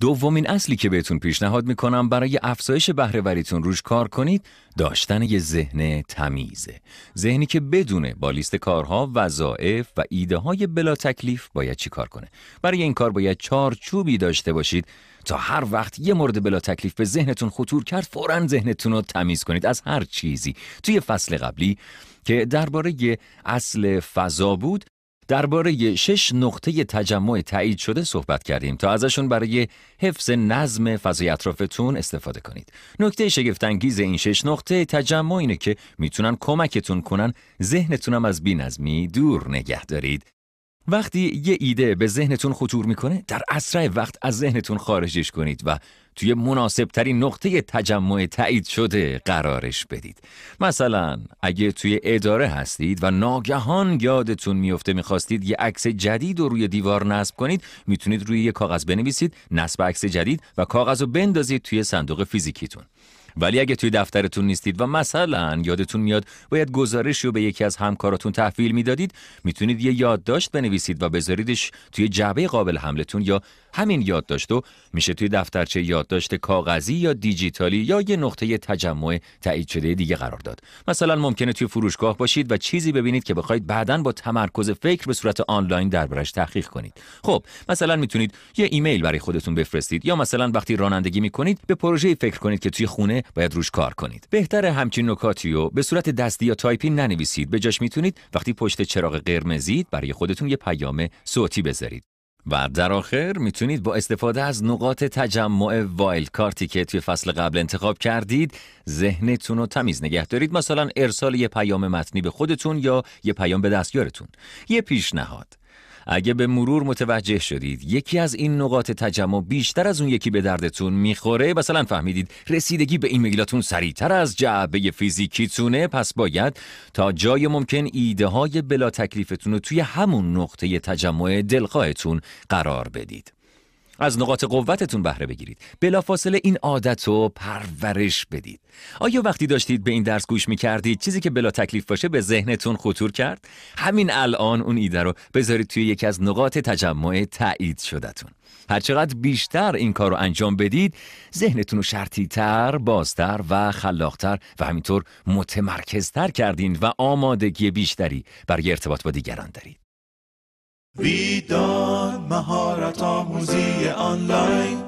دومین اصلی که بهتون پیشنهاد میکنم برای افزایش بهرهوریتون روش کار کنید داشتن یه ذهن تمیزه ذهنی که بدونه با لیست کارها وظائف و ایده های بلا تکلیف باید چی کار کنه برای این کار باید چوبی داشته باشید تا هر وقت یه مورد بلا تکلیف به ذهنتون خطور کرد فورا ذهنتون رو تمیز کنید از هر چیزی توی فصل قبلی که درباره اصل فضا بود درباره شش نقطه تجمع تایید شده صحبت کردیم تا ازشون برای حفظ نظم فضای اطرافتون استفاده کنید. نکته شگفتانگیز این شش نقطه تجمع اینه که میتونن کمکتون کنن ذهنتونم از بینظمی دور نگه دارید وقتی یه ایده به ذهنتون خطور میکنه در اسرع وقت از ذهنتون خارجش کنید و توی مناسب ترین نقطه تجمع تایید شده قرارش بدید مثلا اگه توی اداره هستید و ناگهان یادتون میفته میخواستید یه عکس جدید رو روی دیوار نصب کنید میتونید روی یه کاغذ بنویسید نصب عکس جدید و کاغذ رو بندازید توی صندوق فیزیکیتون ولی اگه توی دفترتون نیستید و مثلا یادتون میاد باید گزارش رو به یکی از همکاراتون تحویل میدادید میتونید یه یادداشت بنویسید و بذاریدش توی جعبه قابل حملتون یا همین یادداشت و میشه توی دفترچه یادداشت کاغذی یا دیجیتالی یا یه نقطه تجمع تایید شده دیگه قرار داد مثلا ممکنه توی فروشگاه باشید و چیزی ببینید که بخواید بعدا با تمرکز فکر به صورت آنلاین دربارش تحقیق کنید خب مثلا میتونید یه ایمیل برای خودتون بفرستید یا مثلا وقتی رانندگی میکنید به پروژه فکر کنید که توی خونه باید روش کار کنید بهتر همچین نکاتیو به صورت دستی یا تایپی ننویسید به جاش میتونید وقتی پشت چراغ قرمزید برای خودتون یه پیام صوتی بذارید و در آخر میتونید با استفاده از نقاط تجمع وایل کارتی که توی فصل قبل انتخاب کردید ذهنتون رو تمیز نگه دارید مثلا ارسال یه پیام متنی به خودتون یا یه پیام به دستیارتون یه پیشنهاد اگه به مرور متوجه شدید یکی از این نقاط تجمع بیشتر از اون یکی به دردتون میخوره مثلا فهمیدید رسیدگی به ایمیلاتون سریعتر از جعبه فیزیکیتونه پس باید تا جای ممکن ایده های بلا تکلیفتون رو توی همون نقطه تجمع دلخواهتون قرار بدید از نقاط قوتتون بهره بگیرید بلافاصله این عادت رو پرورش بدید آیا وقتی داشتید به این درس گوش کردید چیزی که بلا تکلیف باشه به ذهنتون خطور کرد همین الان اون ایده رو بذارید توی یکی از نقاط تجمع تایید شدهتون هرچقدر بیشتر این کار رو انجام بدید ذهنتون رو تر، بازتر و خلاقتر و همینطور متمرکزتر کردین و آمادگی بیشتری برای ارتباط با دیگران دارید. Musik online.